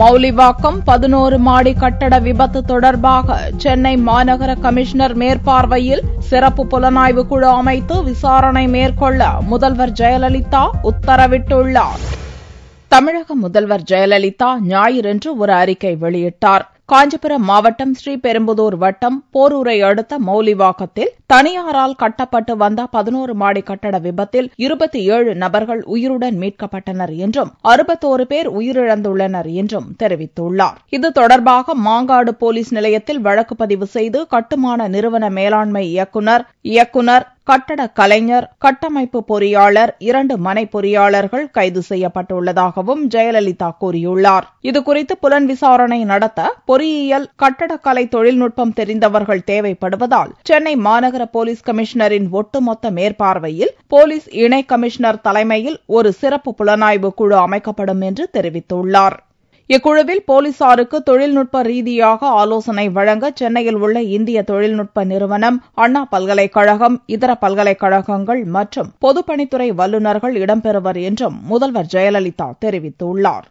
மௌலிவாக்கம் பதினோரு மாடி கட்டட விபத்து தொடர்பாக சென்னை மாநகர கமிஷனர் மேற்பார்வையில் சிறப்பு புலனாய்வு குழு அமைத்து விசாரணை மேற்கொள்ள முதல்வர் ஜெயலலிதா உத்தரவிட்டுள்ளார் தமிழக முதல்வர் ஜெயலலிதா ஞாயிறன்று ஒரு அறிக்கை வெளியிட்டார் காஞ்சிபுரம் மாவட்டம் ஸ்ரீபெரும்புதூர் வட்டம் போரூரை அடுத்த மௌலிவாக்கத்தில் தனியாரால் கட்டப்பட்டு வந்த பதினோரு மாடி கட்டட விபத்தில் இருபத்தி ஏழு நபர்கள் உயிருடன் மீட்கப்பட்டனர் என்றும் அறுபத்தோரு பேர் உயிரிழந்துள்ளனர் என்றும் தெரிவித்துள்ளார் இது தொடர்பாக மாங்காடு போலீஸ் நிலையத்தில் வழக்கு பதிவு செய்து கட்டுமான நிறுவன மேலாண்மை இயக்குநர் இயக்குநர் கட்டடக் கலைஞர் கட்டமைப்பு பொறியாளர் இரண்டு மனை பொறியாளர்கள் கைது செய்யப்பட்டுள்ளதாகவும் ஜெயலலிதா கூறியுள்ளார் இதுகுறித்து புலன் விசாரணை நடத்த பொறியியல் கட்டடக்கலை தொழில்நுட்பம் தெரிந்தவர்கள் தேவைப்படுவதால் சென்னை மாநகர போலீஸ் கமிஷனரின் ஒட்டுமொத்த மேற்பார்வையில் போலீஸ் இணை கமிஷனர் தலைமையில் ஒரு சிறப்பு புலனாய்வு குழு அமைக்கப்படும் என்று தெரிவித்துள்ளார் இக்குழுவில் போலீசாருக்கு தொழில்நுட்ப ரீதியாக ஆலோசனை வழங்க சென்னையில் உள்ள இந்திய தொழில்நுட்ப நிறுவனம் அண்ணா பல்கலைக்கழகம் இதர பல்கலைக்கழகங்கள் மற்றும் பொதுப்பணித்துறை வல்லுநர்கள் இடம்பெறுவர் என்றும் முதல்வர் ஜெயலலிதா தெரிவித்துள்ளாா்